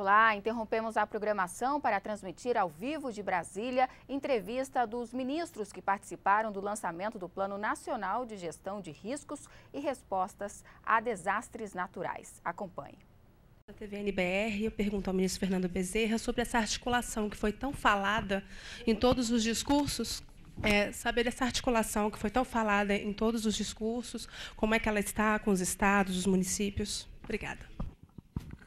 Olá, interrompemos a programação para transmitir ao vivo de Brasília entrevista dos ministros que participaram do lançamento do Plano Nacional de Gestão de Riscos e Respostas a Desastres Naturais. Acompanhe. Na NBR eu pergunto ao ministro Fernando Bezerra sobre essa articulação que foi tão falada em todos os discursos é, saber essa articulação que foi tão falada em todos os discursos, como é que ela está com os estados, os municípios. Obrigada.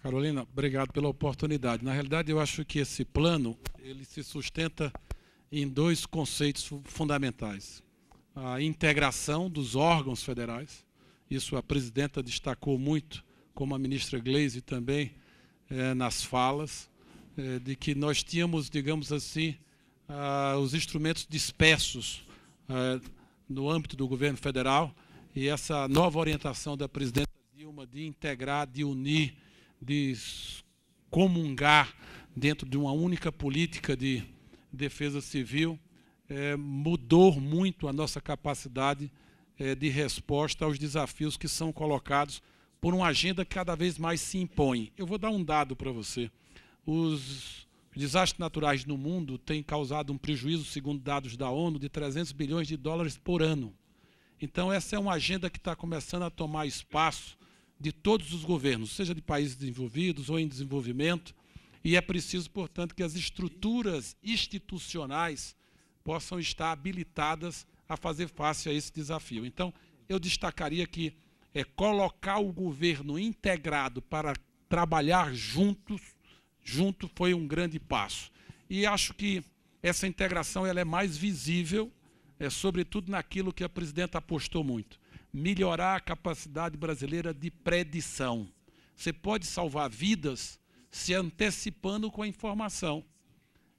Carolina, obrigado pela oportunidade. Na realidade, eu acho que esse plano ele se sustenta em dois conceitos fundamentais: a integração dos órgãos federais. Isso a presidenta destacou muito, como a ministra Gleisi também é, nas falas, é, de que nós tínhamos, digamos assim, a, ah, os instrumentos dispersos a, ah, no âmbito do governo federal e essa nova orientação da presidenta Dilma de integrar, de unir de comungar dentro de uma única política de defesa civil é, mudou muito a nossa capacidade é, de resposta aos desafios que são colocados por uma agenda que cada vez mais se impõe. Eu vou dar um dado para você. Os desastres naturais no mundo têm causado um prejuízo, segundo dados da ONU, de 300 bilhões de dólares por ano. Então, essa é uma agenda que está começando a tomar espaço de todos os governos, seja de países desenvolvidos ou em desenvolvimento, e é preciso, portanto, que as estruturas institucionais possam estar habilitadas a fazer face a esse desafio. Então, eu destacaria que é colocar o governo integrado para trabalhar juntos, junto foi um grande passo. E acho que essa integração ela é mais visível, é, sobretudo naquilo que a presidenta apostou muito, melhorar a capacidade brasileira de predição. Você pode salvar vidas se antecipando com a informação.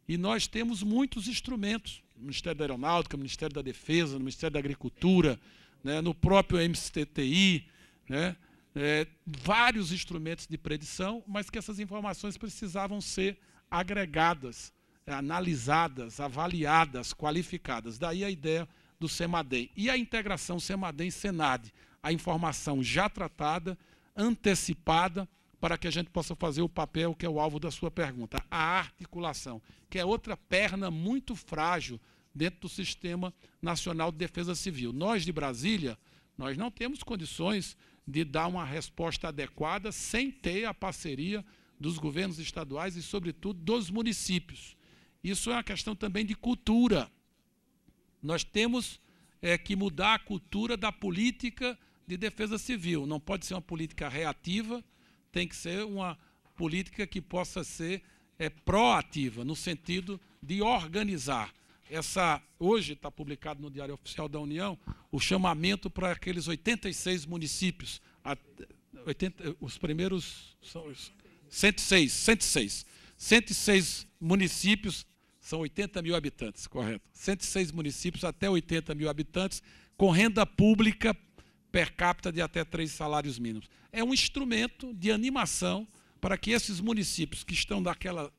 E nós temos muitos instrumentos, Ministério da Aeronáutica, Ministério da Defesa, Ministério da Agricultura, né, no próprio MCTI, né, é, vários instrumentos de predição, mas que essas informações precisavam ser agregadas, analisadas, avaliadas, qualificadas. Daí a ideia do SEMADEM. E a integração SEMADEM-SENAD, a informação já tratada, antecipada, para que a gente possa fazer o papel que é o alvo da sua pergunta, a articulação, que é outra perna muito frágil dentro do Sistema Nacional de Defesa Civil. Nós, de Brasília, nós não temos condições de dar uma resposta adequada sem ter a parceria dos governos estaduais e, sobretudo, dos municípios. Isso é uma questão também de cultura. Nós temos é, que mudar a cultura da política de defesa civil. Não pode ser uma política reativa, tem que ser uma política que possa ser é, proativa, no sentido de organizar. Essa, hoje está publicado no Diário Oficial da União o chamamento para aqueles 86 municípios, a, 80, os primeiros são os 106, 106, 106 municípios são 80 mil habitantes, correto. 106 municípios, até 80 mil habitantes, com renda pública per capita de até três salários mínimos. É um instrumento de animação para que esses municípios que estão naquela,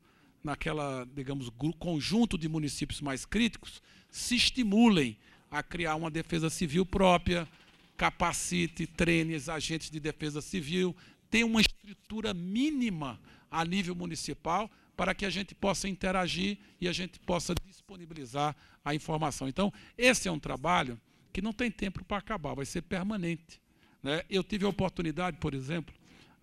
naquela digamos, conjunto de municípios mais críticos, se estimulem a criar uma defesa civil própria, capacite, treine agentes de defesa civil, tenha uma estrutura mínima a nível municipal para que a gente possa interagir e a gente possa disponibilizar a informação. Então, esse é um trabalho que não tem tempo para acabar, vai ser permanente. Né? Eu tive a oportunidade, por exemplo,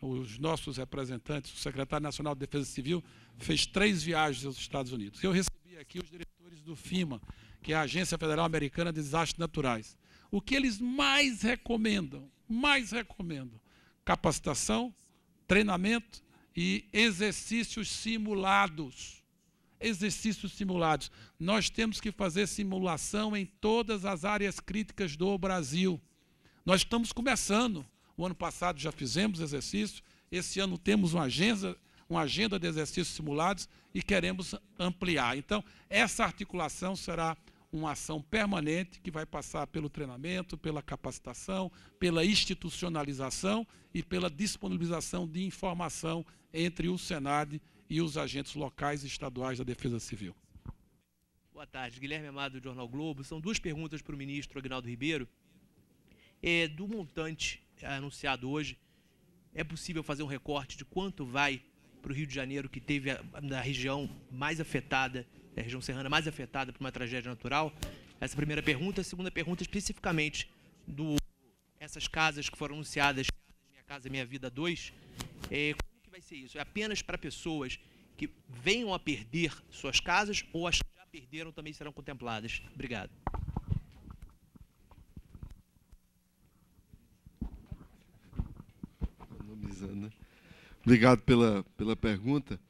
os nossos representantes, o secretário nacional de Defesa Civil, fez três viagens aos Estados Unidos. Eu recebi aqui os diretores do FIMA, que é a Agência Federal Americana de Desastres Naturais. O que eles mais recomendam, mais recomendam, capacitação, treinamento e exercícios simulados. Exercícios simulados. Nós temos que fazer simulação em todas as áreas críticas do Brasil. Nós estamos começando. O ano passado já fizemos exercício, esse ano temos uma agenda, uma agenda de exercícios simulados e queremos ampliar. Então, essa articulação será uma ação permanente que vai passar pelo treinamento, pela capacitação, pela institucionalização e pela disponibilização de informação entre o Senad e os agentes locais e estaduais da Defesa Civil. Boa tarde, Guilherme Amado, do Jornal Globo. São duas perguntas para o ministro Agnaldo Ribeiro. É, do montante é, anunciado hoje, é possível fazer um recorte de quanto vai para o Rio de Janeiro, que teve a, a região mais afetada é a região serrana mais afetada por uma tragédia natural? Essa é primeira pergunta. A segunda pergunta, especificamente, do essas casas que foram anunciadas, Minha Casa Minha Vida 2, é, como que vai ser isso? É apenas para pessoas que venham a perder suas casas ou as que já perderam também serão contempladas? Obrigado. Né? Obrigado pela, pela pergunta.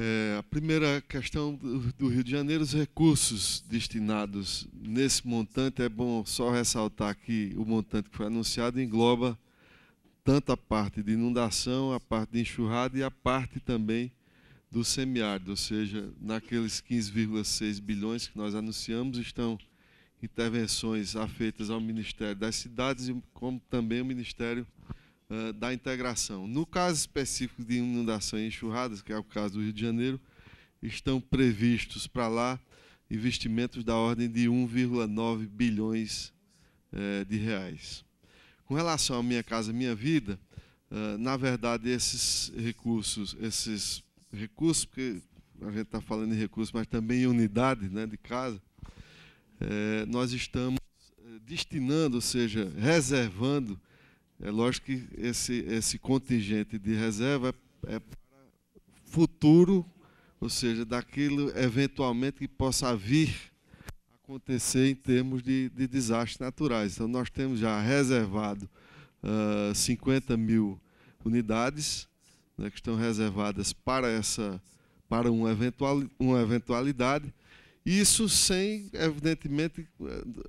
É, a primeira questão do, do, Rio de Janeiro, os recursos destinados nesse montante, é bom só ressaltar que o montante que foi anunciado engloba tanto a parte de inundação, a parte de enxurrada e a parte também do semiárido, ou seja, naqueles 15,6 bilhões que nós anunciamos estão intervenções afeitas ao Ministério das Cidades, como também o Ministério eh, da integração. No caso específico de inundação e enxurradas, que é o caso do Rio de Janeiro, estão previstos para lá investimentos da ordem de 1,9 bilhões eh, de reais. Com relação à Minha Casa Minha Vida, eh, na verdade, esses recursos, esses recursos, porque a gente está falando em recursos, mas também em unidade né, de casa, nós estamos destinando, ou seja, reservando é lógico que esse, esse contingente de reserva é, é para futuro, ou seja, daquilo eventualmente que possa vir acontecer em termos de, de desastres naturais. Então, nós temos já reservado uh, ah, 50 mil unidades né, que estão reservadas para essa para uma, eventual, uma eventualidade isso sem, evidentemente,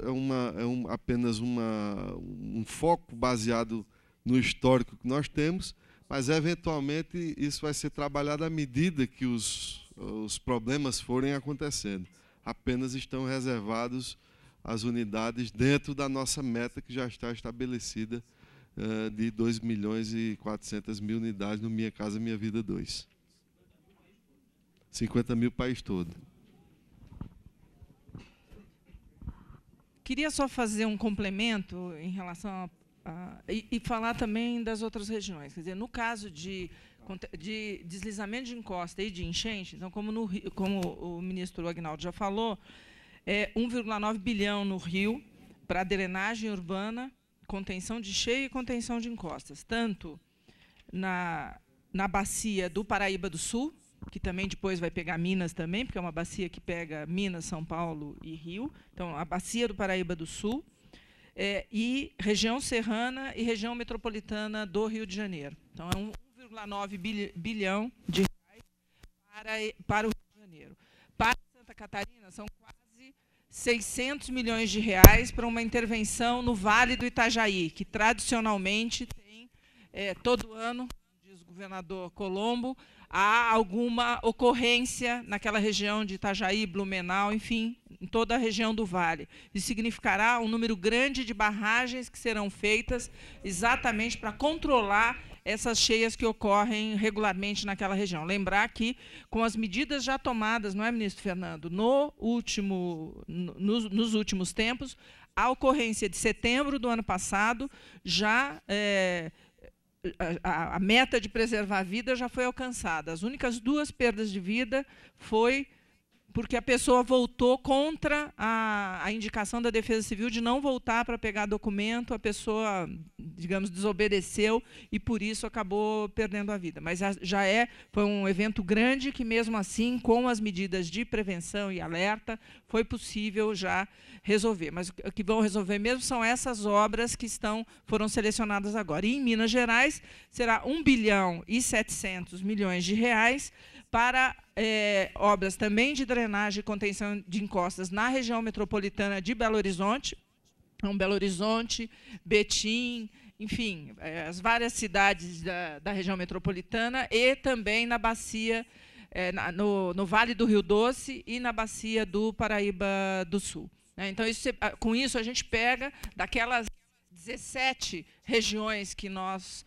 é, uma, é um, apenas uma, um foco baseado no histórico que nós temos, mas eventualmente isso vai ser trabalhado à medida que os, os problemas forem acontecendo. Apenas estão reservados as unidades dentro da nossa meta que já está estabelecida uh, de 2 milhões e 400 mil unidades no Minha Casa Minha Vida 2. 50 mil país todo. Queria só fazer um complemento em relação a, a e, e, falar também das outras regiões. Quer dizer, no caso de, de deslizamento de encosta e de enchente, então, como, no, como o ministro Agnaldo já falou, é 1,9 bilhão no Rio para drenagem urbana, contenção de cheia e contenção de encostas, tanto na, na bacia do Paraíba do Sul, que também depois vai pegar Minas também, porque é uma bacia que pega Minas, São Paulo e Rio. Então, a bacia do Paraíba do Sul, é, e região serrana e região metropolitana do Rio de Janeiro. Então, é 1,9 bilhão de reais para, para o Rio de Janeiro. Para Santa Catarina, são quase 600 milhões de reais para uma intervenção no Vale do Itajaí, que tradicionalmente tem, é, todo ano, governador Colombo, há alguma ocorrência naquela região de Itajaí, Blumenau, enfim, em toda a região do Vale. Isso significará um número grande de barragens que serão feitas exatamente para controlar essas cheias que ocorrem regularmente naquela região. Lembrar que, com as medidas já tomadas, não é, ministro Fernando, no último, nos, nos últimos tempos, a ocorrência de setembro do ano passado já. É, a, a, meta de preservar a vida já foi alcançada. As únicas duas perdas de vida foi porque a pessoa voltou contra a, a, indicação da Defesa Civil de não voltar para pegar documento, a pessoa, digamos, desobedeceu e por isso acabou perdendo a vida. Mas já é, foi um evento grande que, mesmo assim, com as medidas de prevenção e alerta, foi possível já resolver. Mas o que vão resolver mesmo são essas obras que estão, foram selecionadas agora. E em Minas Gerais será 1 bilhão e 700 milhões de reais para é, obras também de drenagem e contenção de encostas na região metropolitana de Belo Horizonte, então, Belo Horizonte, Betim, enfim, é, as várias cidades da, da, região metropolitana e também na bacia, é, na, no, no, Vale do Rio Doce e na bacia do Paraíba do Sul. Né? Então, isso, com isso, a gente pega daquelas 17 regiões que nós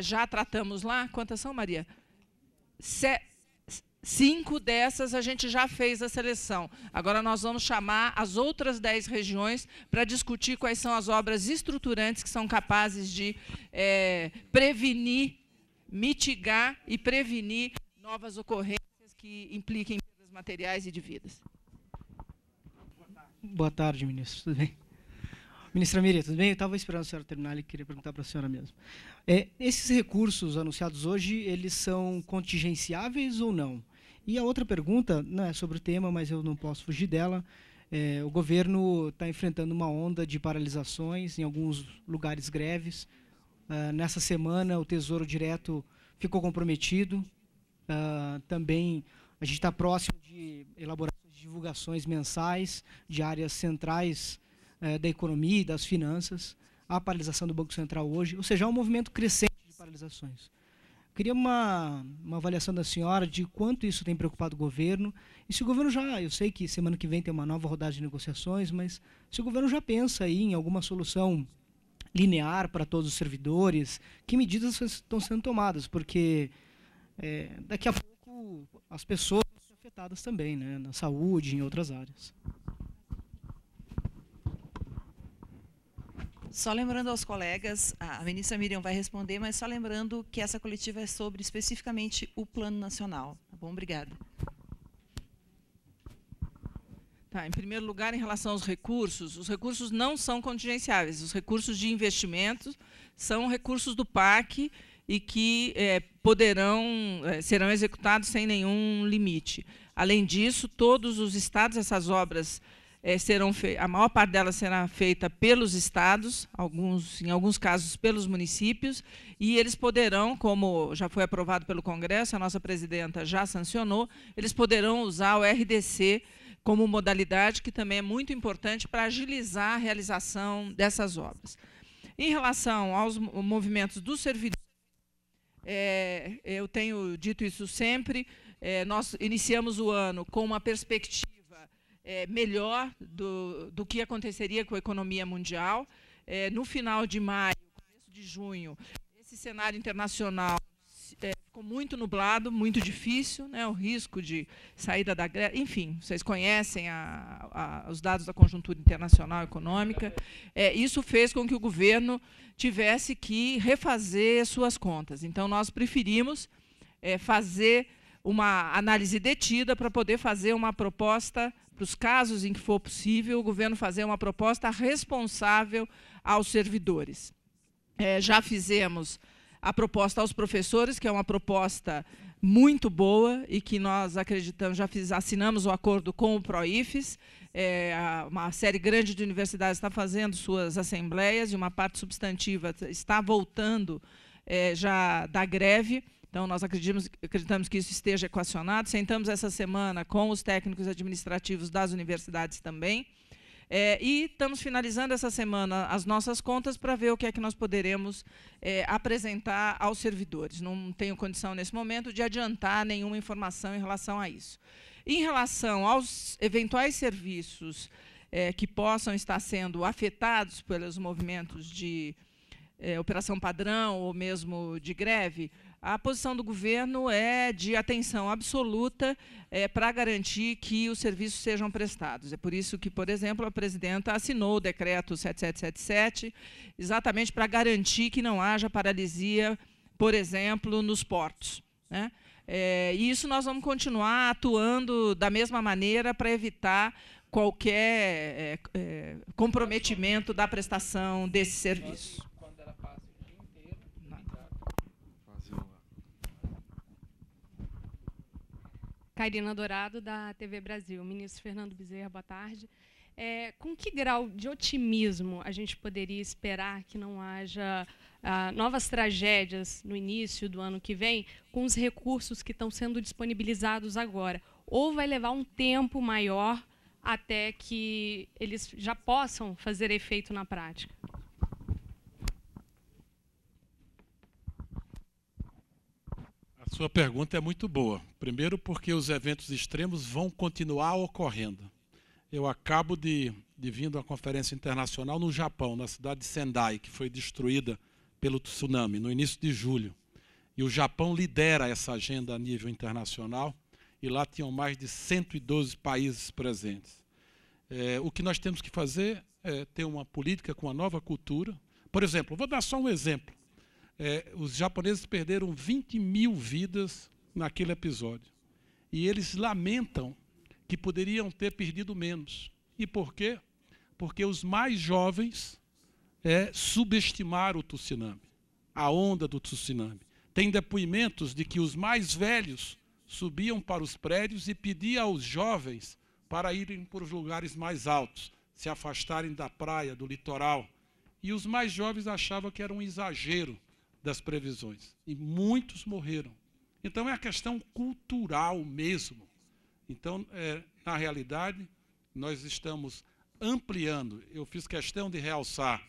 já tratamos lá, quantas são, Maria? Sete Cinco dessas a gente já fez a seleção. Agora nós vamos chamar as outras dez regiões para discutir quais são as obras estruturantes que são capazes de é, prevenir, mitigar e prevenir novas ocorrências que impliquem perdas materiais e de vidas. Boa tarde, ministro. Tudo bem? Ministra Miriam, tudo bem? Eu estava esperando a senhora terminar e queria perguntar para a senhora mesmo. É, esses recursos anunciados hoje, eles são contingenciáveis ou não? E a outra pergunta, não é sobre o tema, mas eu não posso fugir dela. É, o governo está enfrentando uma onda de paralisações, em alguns lugares greves. Uh, nessa semana, o Tesouro Direto ficou comprometido. Uh, também a gente está próximo de elaborações de divulgações mensais de áreas centrais uh, da economia e das finanças. A paralisação do Banco Central hoje, ou seja, há um movimento crescente de paralisações. Queria uma, uma avaliação da senhora de quanto isso tem preocupado o governo e se o governo já, eu sei que semana que vem tem uma nova rodada de negociações, mas se o governo já pensa aí em alguma solução linear para todos os servidores, que medidas estão sendo tomadas, porque é, daqui a pouco as pessoas vão ser afetadas também, né, na saúde e em outras áreas. Só lembrando aos colegas, a ministra Miriam vai responder, mas só lembrando que essa coletiva é sobre especificamente o Plano Nacional. Tá bom? Obrigada. Tá, em primeiro lugar, em relação aos recursos, os recursos não são contingenciáveis. Os recursos de investimentos são recursos do PAC e que é, poderão é, serão executados sem nenhum limite. Além disso, todos os estados, essas obras é, serão a maior parte delas será feita pelos estados, alguns, em alguns casos pelos municípios, e eles poderão, como já foi aprovado pelo Congresso, a nossa presidenta já sancionou, eles poderão usar o RDC como modalidade que também é muito importante para agilizar a realização dessas obras. Em relação aos movimentos dos servidores, é, eu tenho dito isso sempre, é, nós iniciamos o ano com uma perspectiva é, melhor do, do que aconteceria com a economia mundial. É, no final de maio, começo de junho, esse cenário internacional é, ficou muito nublado, muito difícil, né, o risco de saída da guerra. Enfim, vocês conhecem a, a, os dados da conjuntura internacional econômica. É, isso fez com que o governo tivesse que refazer suas contas. Então, nós preferimos é, fazer uma análise detida para poder fazer uma proposta para os casos em que for possível, o governo fazer uma proposta responsável aos servidores. É, já fizemos a proposta aos professores, que é uma proposta muito boa e que nós acreditamos, já fiz, assinamos o um acordo com o PROIFES, é, uma série grande de universidades está fazendo suas assembleias e uma parte substantiva está voltando é, já da greve, então, nós acreditamos, acreditamos que isso esteja equacionado. Sentamos essa semana com os técnicos administrativos das universidades também. É, e estamos finalizando essa semana as nossas contas para ver o que é que nós poderemos é, apresentar aos servidores. Não tenho condição, nesse momento, de adiantar nenhuma informação em relação a isso. Em relação aos eventuais serviços é, que possam estar sendo afetados pelos movimentos de é, operação padrão ou mesmo de greve, a posição do governo é de atenção absoluta é, para garantir que os serviços sejam prestados. É por isso que, por exemplo, a presidenta assinou o decreto 7777, exatamente para garantir que não haja paralisia, por exemplo, nos portos. Né? É, e isso nós vamos continuar atuando da mesma maneira para evitar qualquer é, é, comprometimento da prestação desse serviço. Karina Dourado, da TV Brasil. Ministro Fernando Bezerra, boa tarde. É, com que grau de otimismo a gente poderia esperar que não haja ah, novas tragédias no início do ano que vem com os recursos que estão sendo disponibilizados agora? Ou vai levar um tempo maior até que eles já possam fazer efeito na prática? Sua pergunta é muito boa. Primeiro, porque os eventos extremos vão continuar ocorrendo. Eu acabo de, de vir de uma conferência internacional no Japão, na cidade de Sendai, que foi destruída pelo tsunami no início de julho. E o Japão lidera essa agenda a nível internacional, e lá tinham mais de 112 países presentes. É, o que nós temos que fazer é ter uma política com uma nova cultura. Por exemplo, vou dar só um exemplo é, os japoneses perderam 20 mil vidas naquele episódio. E eles lamentam que poderiam ter perdido menos. E por quê? Porque os mais jovens é, subestimaram o tsunami, a onda do tsunami. Tem depoimentos de que os mais velhos subiam para os prédios e pediam aos jovens para irem para os lugares mais altos, se afastarem da praia, do litoral. E os mais jovens achavam que era um exagero das previsões. E muitos morreram. Então é a questão cultural mesmo. Então, é, na realidade, nós estamos ampliando. Eu fiz questão de realçar.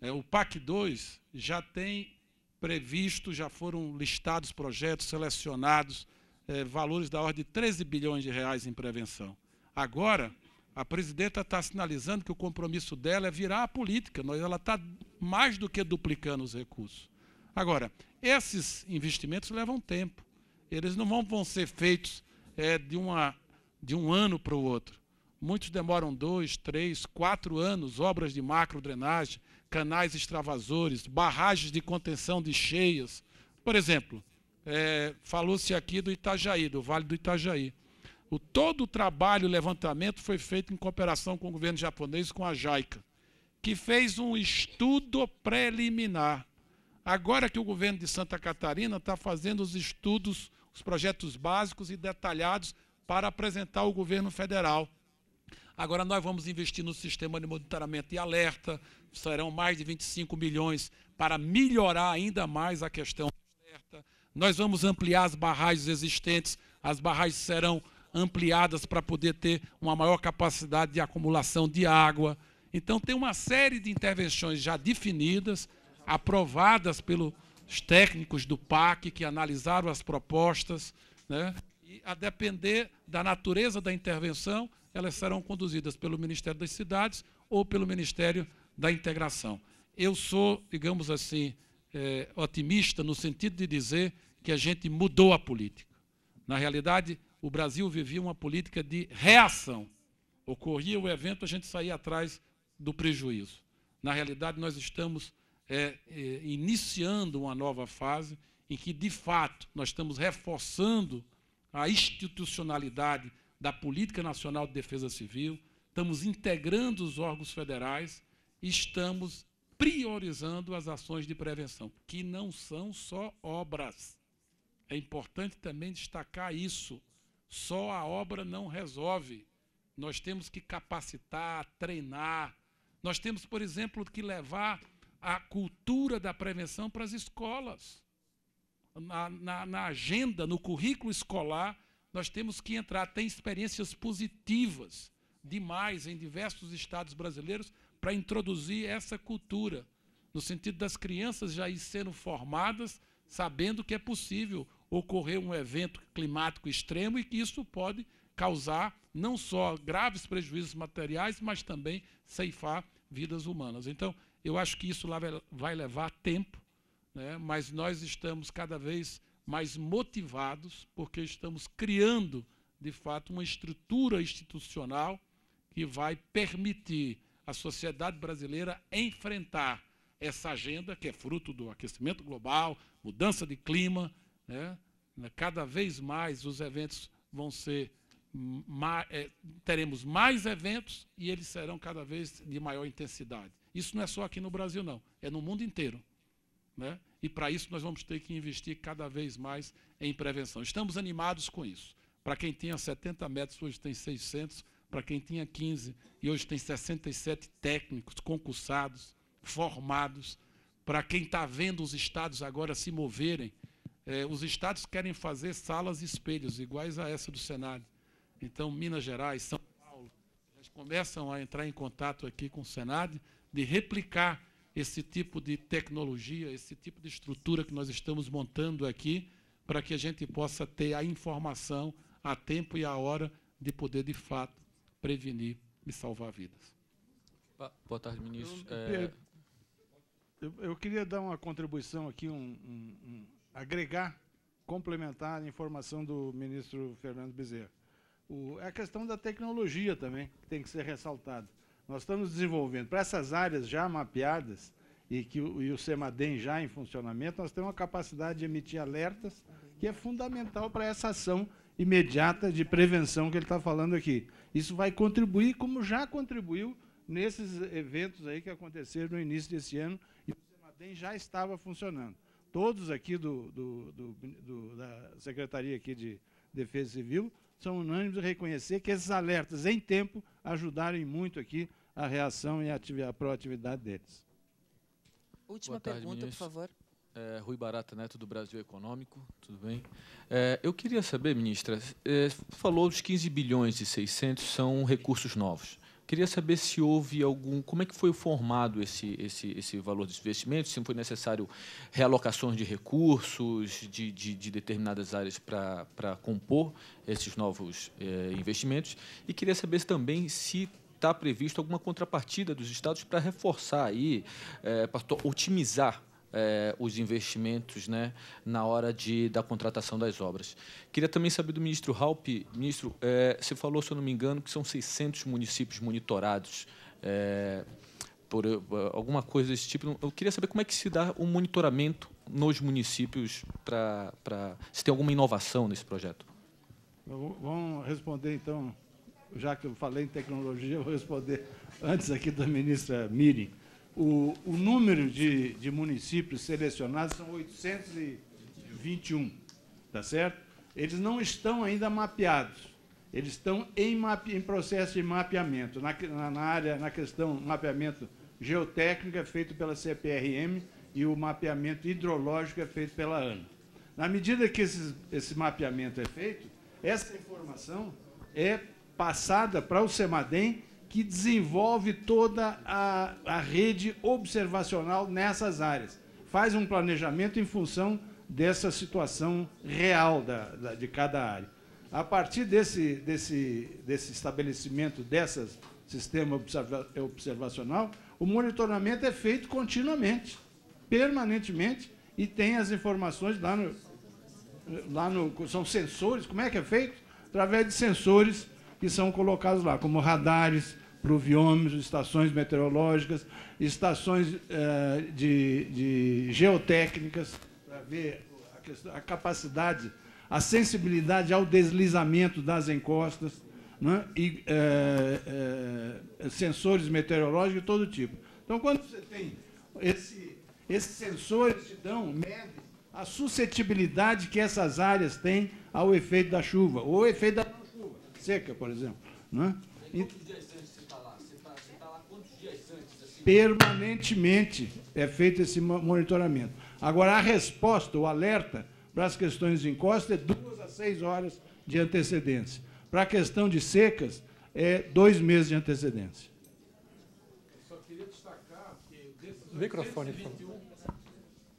É, o PAC 2 já tem previsto, já foram listados projetos, selecionados, é, valores da ordem de 13 bilhões de reais em prevenção. Agora, a presidenta está sinalizando que o compromisso dela é virar a política. Ela está mais do que duplicando os recursos. Agora, esses investimentos levam tempo. Eles não vão, vão ser feitos é, de, uma, de um ano para o outro. Muitos demoram dois, três, quatro anos, obras de macrodrenagem, canais extravasores, barragens de contenção de cheias. Por exemplo, é, falou-se aqui do Itajaí, do Vale do Itajaí. O, todo o trabalho, o levantamento foi feito em cooperação com o governo japonês, com a JICA, que fez um estudo preliminar Agora que o governo de Santa Catarina está fazendo os estudos, os projetos básicos e detalhados para apresentar ao governo federal. Agora nós vamos investir no sistema de monitoramento e alerta, serão mais de 25 milhões para melhorar ainda mais a questão alerta. Nós vamos ampliar as barragens existentes, as barragens serão ampliadas para poder ter uma maior capacidade de acumulação de água. Então tem uma série de intervenções já definidas, aprovadas pelos técnicos do PAC, que analisaram as propostas, né? e a depender da natureza da intervenção, elas serão conduzidas pelo Ministério das Cidades ou pelo Ministério da Integração. Eu sou, digamos assim, é, otimista no sentido de dizer que a gente mudou a política. Na realidade, o Brasil vivia uma política de reação. Ocorria o evento, a gente saía atrás do prejuízo. Na realidade, nós estamos é, é, iniciando uma nova fase em que, de fato, nós estamos reforçando a institucionalidade da Política Nacional de Defesa Civil, estamos integrando os órgãos federais e estamos priorizando as ações de prevenção, que não são só obras. É importante também destacar isso. Só a obra não resolve. Nós temos que capacitar, treinar. Nós temos, por exemplo, que levar a cultura da prevenção para as escolas. Na, na, na, agenda, no currículo escolar, nós temos que entrar. Tem experiências positivas demais em diversos estados brasileiros para introduzir essa cultura, no sentido das crianças já ir sendo formadas, sabendo que é possível ocorrer um evento climático extremo e que isso pode causar não só graves prejuízos materiais, mas também ceifar vidas humanas. Então, eu acho que isso lá vai levar tempo, né? mas nós estamos cada vez mais motivados, porque estamos criando, de fato, uma estrutura institucional que vai permitir à sociedade brasileira enfrentar essa agenda, que é fruto do aquecimento global, mudança de clima. Né? né cada vez mais os eventos vão ser. é, teremos mais eventos e eles serão cada vez de maior intensidade. Isso não é só aqui no Brasil, não. É no mundo inteiro. Né? E para isso nós vamos ter que investir cada vez mais em prevenção. Estamos animados com isso. Para quem tinha 70 metros, hoje tem 600. Para quem tinha 15 e hoje tem 67 técnicos concursados, formados. Para quem está vendo os estados agora se moverem, eh, os estados querem fazer salas e espelhos, iguais a essa do Senado. Então, Minas Gerais, São Paulo, começam a entrar em contato aqui com o Senado de replicar esse tipo de tecnologia, esse tipo de estrutura que nós estamos montando aqui, para que a gente possa ter a informação a tempo e a hora de poder, de fato, prevenir e salvar vidas. Boa tarde, ministro. Eu, é, eu, eu queria dar uma contribuição aqui, um, um, um, agregar, complementar a informação do ministro Fernando Bezerra. O, é a questão da tecnologia também que tem que ser ressaltada. Nós estamos desenvolvendo para essas áreas já mapeadas e que o, e o SEMADEM já em funcionamento, nós temos uma capacidade de emitir alertas que é fundamental para essa ação imediata de prevenção que ele está falando aqui. Isso vai contribuir, como já contribuiu nesses eventos aí que aconteceram no início desse ano, e o SEMADEM já estava funcionando. Todos aqui do, do, do, da Secretaria aqui de Defesa Civil são unânimes em reconhecer que esses alertas em tempo ajudaram muito aqui a reação e a, a proatividade deles. Última tarde, pergunta, ministro. por favor. É, Rui Barata Neto, do Brasil Econômico, tudo bem? É, eu queria saber, ministra, é, falou dos 15 bilhões e 600 são recursos novos. Queria saber se houve algum, como é que foi formado esse, esse, esse valor dos investimentos, se foi necessário realocações de recursos de, de, de determinadas áreas para, para compor esses novos eh, investimentos. E queria saber também se está previsto alguma contrapartida dos estados para reforçar aí, eh, para otimizar é, os investimentos né, na hora de, da contratação das obras. Queria também saber do ministro Raup. ministro, é, você falou, se eu não me engano, que são 600 municípios monitorados é, por é, alguma coisa desse tipo. Eu queria saber como é que se dá o um monitoramento nos municípios para se tem alguma inovação nesse projeto. Vamos responder então, já que eu falei em tecnologia, eu vou responder antes aqui da ministra é, Miri. O, o número de, de municípios selecionados são 821, tá certo? Eles não estão ainda mapeados. Eles estão em, mape, em processo de mapeamento. Na, na, área, na questão mapeamento geotécnico é feito pela CPRM e o mapeamento hidrológico é feito pela ANA. Na medida que esses, esse mapeamento é feito, essa informação é passada para o SEMADEM que desenvolve toda a, a rede observacional nessas áreas. Faz um planejamento em função dessa situação real da, da, de cada área. A partir desse, desse, desse estabelecimento desse sistema observa observacional, o monitoramento é feito continuamente, permanentemente, e tem as informações lá no, lá no... São sensores, como é que é feito? Através de sensores que são colocados lá, como radares, pluviômetros, estações meteorológicas, estações eh, de, de, geotécnicas, para ver a, questão, a, capacidade, a sensibilidade ao deslizamento das encostas, né? e eh, eh, sensores meteorológicos de todo tipo. Então, quando você tem esse, esses sensores, te dão, medem a suscetibilidade que essas áreas têm ao efeito da chuva, ou efeito da chuva, seca, por exemplo. Né? E, permanentemente é feito esse monitoramento. Agora, a resposta, o alerta para as questões de encosta é duas a seis horas de antecedência. Para a questão de secas, é dois meses de antecedência. Eu só queria destacar que desses Microfone, 821,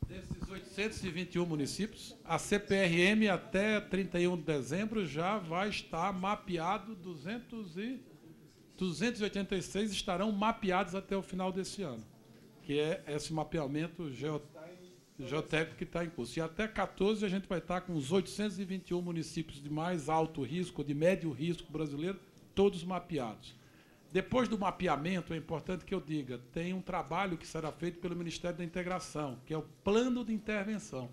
desses 821 municípios, a CPRM até 31 de dezembro já vai estar mapeado 200 e 286 estarão mapeados até o final desse ano, que é esse mapeamento geotécnico que está em curso. E até 14 a gente vai estar com os 821 municípios de mais alto risco, de médio risco brasileiro, todos mapeados. Depois do mapeamento, é importante que eu diga, tem um trabalho que será feito pelo Ministério da Integração, que é o plano de intervenção.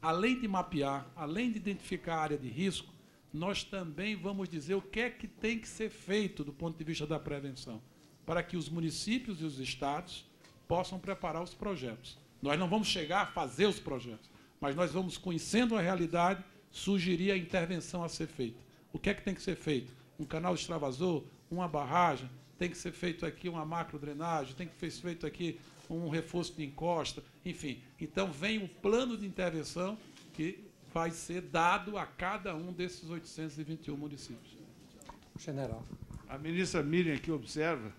Além de mapear, além de identificar a área de risco, nós também vamos dizer o que é que tem que ser feito do ponto de vista da prevenção, para que os municípios e os estados possam preparar os projetos. Nós não vamos chegar a fazer os projetos, mas nós vamos, conhecendo a realidade, sugerir a intervenção a ser feita. O que é que tem que ser feito? Um canal extravasou? Uma barragem? Tem que ser feito aqui uma macro drenagem? Tem que ser feito aqui um reforço de encosta? Enfim, então vem o um plano de intervenção que vai ser dado a cada um desses 821 municípios. General. A ministra Miriam aqui observa,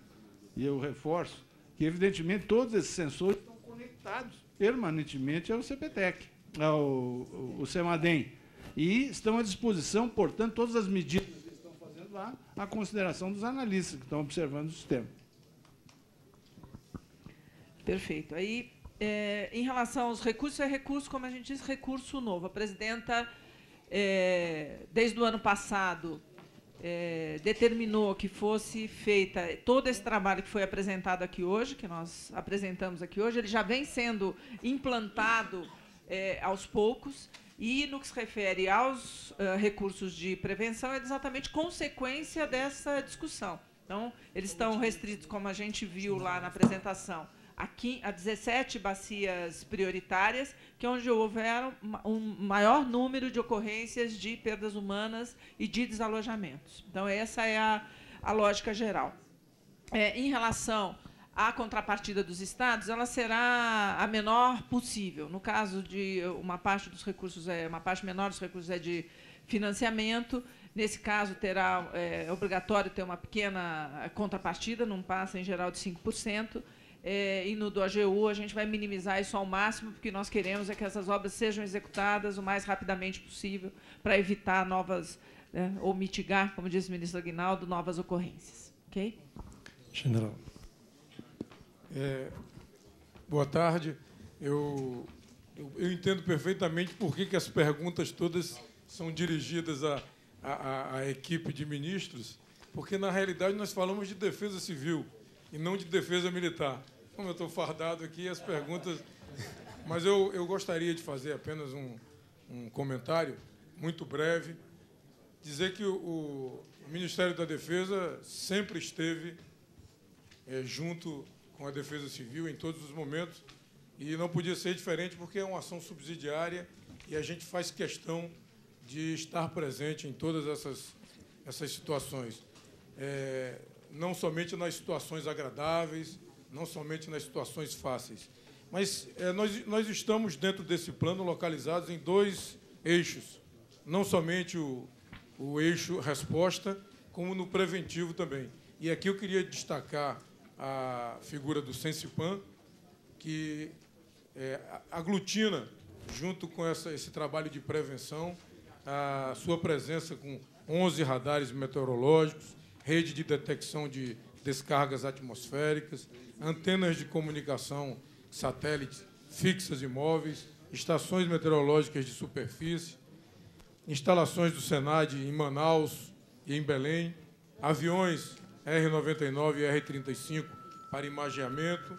e eu reforço, que evidentemente todos esses sensores estão conectados permanentemente ao CPTEC, ao, ao, CEMADEM. E estão à disposição, portanto, todas as medidas que estão fazendo lá, à consideração dos analistas que estão observando o sistema. Perfeito. Aí, é, em relação aos recursos, é recurso, como a gente diz, recurso novo. A presidenta, é, desde o ano passado, é, determinou que fosse feita todo esse trabalho que foi apresentado aqui hoje, que nós apresentamos aqui hoje, ele já vem sendo implantado é, aos poucos. E no que se refere aos uh, recursos de prevenção, é exatamente consequência dessa discussão. Então, eles estão restritos, como a gente viu lá na apresentação, a 17 bacias prioritárias, que é onde houveram um maior número de ocorrências de perdas humanas e de desalojamentos. Então, essa é a, a lógica geral. É, em relação à contrapartida dos estados, ela será a menor possível. No caso de uma parte dos recursos, é, uma parte menor dos recursos é de financiamento, Nesse caso, terá, é obrigatório ter uma pequena é, contrapartida, não passa em geral de 5% é, e no do AGU, a gente vai minimizar isso ao máximo, porque nós queremos é que essas obras sejam executadas o mais rapidamente possível para evitar novas, né, ou mitigar, como disse o ministro Aguinaldo, novas ocorrências. Ok? General. É, boa tarde. Eu, eu, eu, entendo perfeitamente por que, que as perguntas todas são dirigidas à, à, à equipe de ministros, porque, na realidade, nós falamos de defesa civil e não de defesa militar como eu estou fardado aqui, as perguntas. Mas eu, eu gostaria de fazer apenas um, um comentário muito breve. Dizer que o, o Ministério da Defesa sempre esteve é, junto com a Defesa Civil em todos os momentos e não podia ser diferente porque é uma ação subsidiária e a gente faz questão de estar presente em todas essas, essas situações. É, não somente nas situações agradáveis, não somente nas situações fáceis. Mas é, nós, nós estamos, dentro desse plano, localizados em dois eixos, não somente o, o eixo resposta, como no preventivo também. E aqui eu queria destacar a figura do Sensipan, que é, aglutina, junto com essa, esse trabalho de prevenção, a sua presença com 11 radares meteorológicos, rede de detecção de descargas atmosféricas, antenas de comunicação satélites fixas e móveis, estações meteorológicas de superfície, instalações do SENAD em Manaus e em Belém, aviões R-99 e R-35 para imageamento,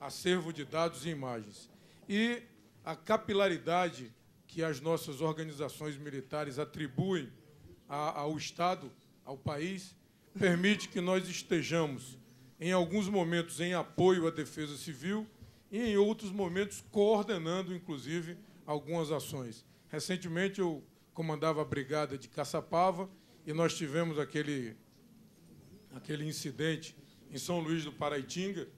acervo de dados e imagens. E a capilaridade que as nossas organizações militares atribuem ao Estado, ao país, permite que nós estejamos, em alguns momentos, em apoio à Defesa Civil e, em outros momentos, coordenando, inclusive, algumas ações. Recentemente, eu comandava a brigada de Caçapava e nós tivemos aquele, aquele incidente em São Luís do Paraitinga,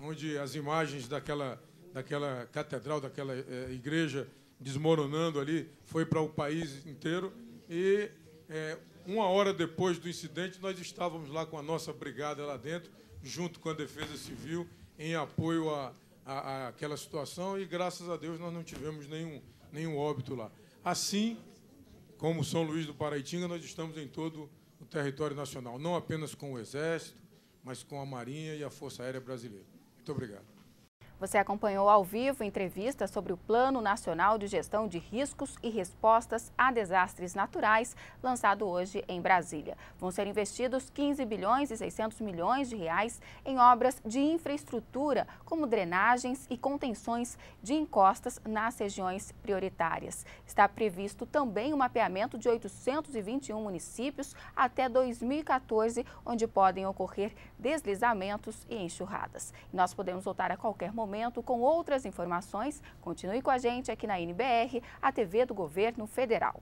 onde as imagens daquela, daquela catedral, daquela é, igreja desmoronando ali, foi para o país inteiro e é, uma hora depois do incidente, nós estávamos lá com a nossa brigada lá dentro, junto com a Defesa Civil, em apoio a, a, a aquela situação e, graças a Deus, nós não tivemos nenhum, nenhum óbito lá. Assim como São Luís do Paraitinga, nós estamos em todo o território nacional, não apenas com o Exército, mas com a Marinha e a Força Aérea Brasileira. Muito obrigado. Você acompanhou ao vivo entrevista sobre o Plano Nacional de Gestão de Riscos e Respostas a Desastres Naturais, lançado hoje em Brasília. Vão ser investidos 15 bilhões e 600 milhões de reais em obras de infraestrutura, como drenagens e contenções de encostas nas regiões prioritárias. Está previsto também o um mapeamento de 821 municípios até 2014, onde podem ocorrer deslizamentos e enxurradas. Nós podemos voltar a qualquer momento momento com outras informações. Continue com a gente aqui na NBR, a TV do Governo Federal.